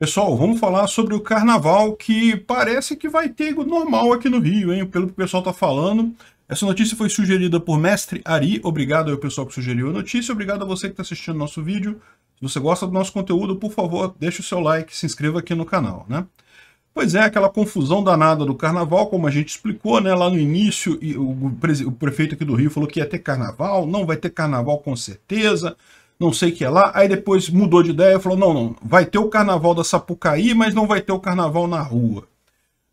Pessoal, vamos falar sobre o carnaval que parece que vai ter normal aqui no Rio, hein? Pelo que o pessoal tá falando. Essa notícia foi sugerida por Mestre Ari. Obrigado ao pessoal que sugeriu a notícia. Obrigado a você que está assistindo nosso vídeo. Se você gosta do nosso conteúdo, por favor, deixe o seu like, se inscreva aqui no canal, né? Pois é, aquela confusão danada do carnaval, como a gente explicou, né? Lá no início, o prefeito aqui do Rio falou que ia ter carnaval, não vai ter carnaval com certeza, não sei o que é lá. Aí depois mudou de ideia, e falou: não, não, vai ter o carnaval da Sapucaí, mas não vai ter o carnaval na rua.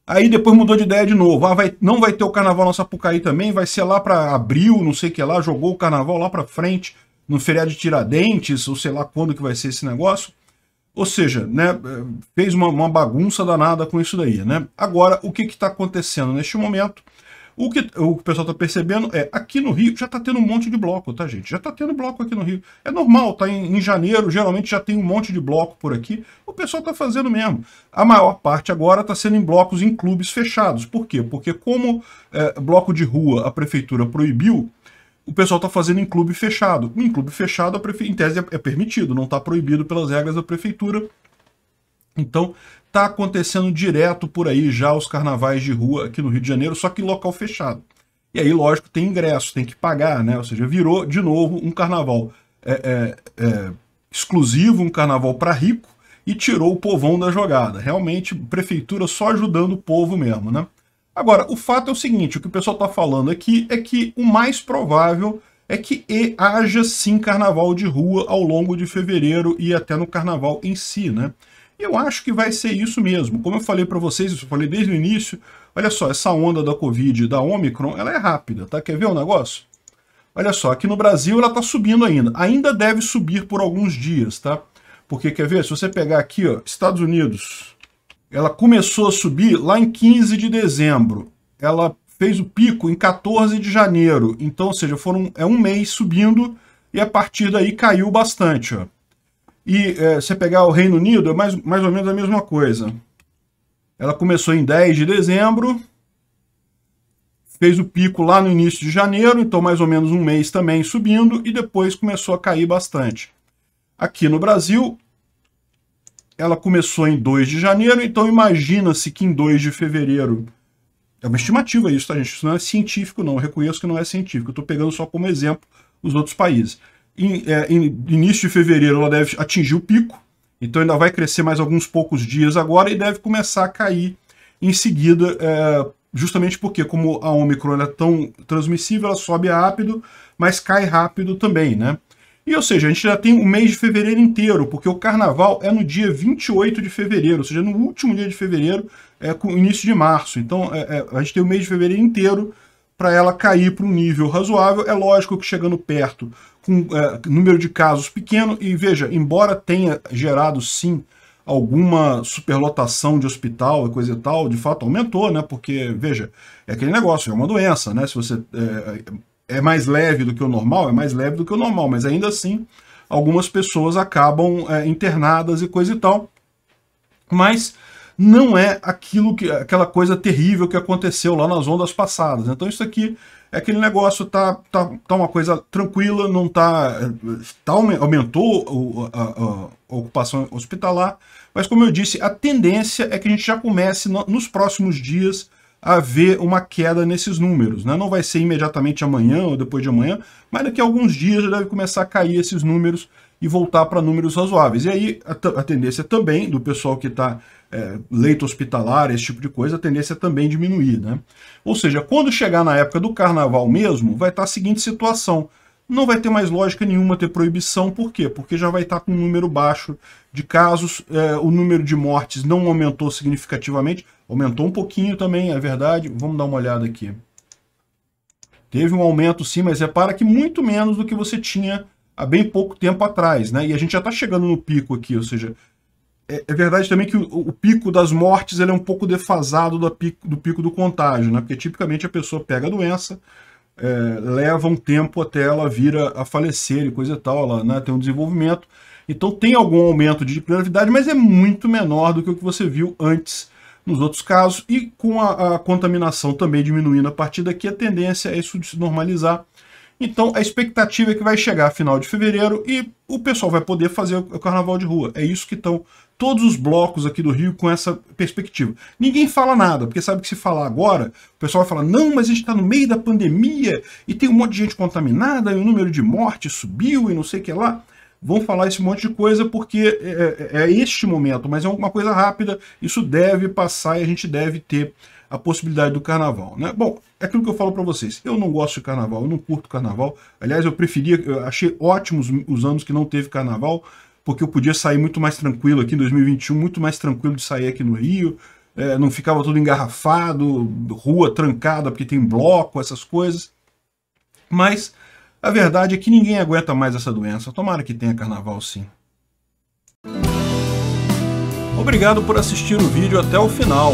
Aí depois mudou de ideia de novo. Ah, vai, não vai ter o carnaval na Sapucaí também, vai ser lá para abril, não sei o que é lá, jogou o carnaval lá para frente, no feriado de Tiradentes, ou sei lá quando que vai ser esse negócio. Ou seja, né, fez uma, uma bagunça danada com isso daí. Né? Agora, o que está acontecendo neste momento? O que o, pessoal está percebendo é, aqui no Rio já está tendo um monte de bloco, tá, gente? Já está tendo bloco aqui no Rio. É normal, tá em, em, janeiro, geralmente já tem um monte de bloco por aqui. O pessoal está fazendo mesmo. A maior parte agora está sendo em blocos em clubes fechados. Por quê? Porque como é, bloco de rua a prefeitura proibiu, o pessoal está fazendo em clube fechado. Em clube fechado, prefe... em tese, é, é permitido, não está proibido pelas regras da prefeitura. Então, tá acontecendo direto por aí já os carnavais de rua aqui no Rio de Janeiro, só que local fechado. E aí, lógico, tem ingresso, tem que pagar, né? Ou seja, virou de novo um carnaval é, é, é, exclusivo, um carnaval para rico, e tirou o povão da jogada. Realmente, prefeitura só ajudando o povo mesmo, né? Agora, o fato é o seguinte, o que o pessoal está falando aqui é que o mais provável é que haja sim carnaval de rua ao longo de fevereiro e até no carnaval em si, né? Eu acho que vai ser isso mesmo. Como eu falei para vocês, eu falei desde o início, olha só, essa onda da Covid e da Omicron, ela é rápida, tá? Quer ver o negócio? Olha só, aqui no Brasil ela está subindo ainda. Ainda deve subir por alguns dias, tá? Porque, quer ver? Se você pegar aqui, ó, Estados Unidos, ela começou a subir lá em 15 de dezembro. Ela fez o pico em 14 de janeiro. Então, ou seja, foram, é um mês subindo e a partir daí caiu bastante, ó. E é, você pegar o Reino Unido, é mais, mais ou menos a mesma coisa. Ela começou em 10 de dezembro, fez o pico lá no início de janeiro, então mais ou menos um mês também subindo, e depois começou a cair bastante. Aqui no Brasil, ela começou em 2 de janeiro, então imagina-se que em 2 de fevereiro... É uma estimativa isso, tá, gente? Isso não é científico, não. Eu reconheço que não é científico. Eu estou pegando só como exemplo os outros países. Em, é, em, início de fevereiro ela deve atingir o pico, então ainda vai crescer mais alguns poucos dias agora e deve começar a cair em seguida, é, justamente porque como a Omicron é tão transmissível, ela sobe rápido, mas cai rápido também, né? E, ou seja, a gente já tem o mês de fevereiro inteiro, porque o carnaval é no dia 28 de fevereiro, ou seja, no último dia de fevereiro, é com início de março. Então, é, é, a gente tem o mês de fevereiro inteiro para ela cair para um nível razoável. É lógico que chegando perto, com é, número de casos pequeno, e veja, embora tenha gerado sim alguma superlotação de hospital e coisa e tal, de fato aumentou, né? Porque, veja, é aquele negócio, é uma doença, né? Se você é, é mais leve do que o normal, é mais leve do que o normal, mas ainda assim algumas pessoas acabam é, internadas e coisa e tal. Mas não é aquilo que aquela coisa terrível que aconteceu lá nas ondas passadas. Então isso aqui é aquele negócio, tá, tá, tá uma coisa tranquila, não tá, tá aumentou a, a, a, ocupação hospitalar, mas como eu disse, a tendência é que a gente já comece no, nos próximos dias a ver uma queda nesses números. Né? Não vai ser imediatamente amanhã ou depois de amanhã, mas daqui a alguns dias já deve começar a cair esses números e voltar para números razoáveis. E aí a, a tendência também do pessoal que está é, leito hospitalar, esse tipo de coisa, a tendência é também diminuir. Né? Ou seja, quando chegar na época do carnaval mesmo, vai estar tá a seguinte situação. Não vai ter mais lógica nenhuma ter proibição, por quê? Porque já vai estar tá com um número baixo de casos, é, o número de mortes não aumentou significativamente, aumentou um pouquinho também, é verdade. Vamos dar uma olhada aqui. Teve um aumento sim, mas repara é que muito menos do que você tinha há bem pouco tempo atrás, né? E a gente já está chegando no pico aqui, ou seja, é, é, verdade também que o, o, pico das mortes ele é um pouco defasado do pico do, pico do contágio, né? porque tipicamente a pessoa pega a doença, é, leva um tempo até ela vir a, a falecer e coisa e tal, ela né, tem um desenvolvimento. Então tem algum aumento de gravidade, mas é muito menor do que o que você viu antes nos outros casos. E com a, a contaminação também diminuindo a partir daqui, a tendência é isso se normalizar. Então a expectativa é que vai chegar a final de fevereiro e o pessoal vai poder fazer o carnaval de rua. É isso que estão todos os blocos aqui do Rio com essa perspectiva. Ninguém fala nada, porque sabe que se falar agora, o pessoal vai falar: não, mas a gente está no meio da pandemia e tem um monte de gente contaminada e o número de mortes subiu e não sei o que lá. Vão falar esse monte de coisa porque é, é, é este momento, mas é uma coisa rápida, isso deve passar e a gente deve ter a possibilidade do carnaval. Né? Bom, é aquilo que eu falo para vocês. Eu não gosto de carnaval, eu não curto carnaval. Aliás, eu preferia, eu achei ótimos os anos que não teve carnaval, porque eu podia sair muito mais tranquilo aqui em 2021, muito mais tranquilo de sair aqui no Rio. É, não ficava tudo engarrafado, rua trancada porque tem bloco, essas coisas. Mas a verdade é que ninguém aguenta mais essa doença. Tomara que tenha carnaval sim. Obrigado por assistir o vídeo até o final.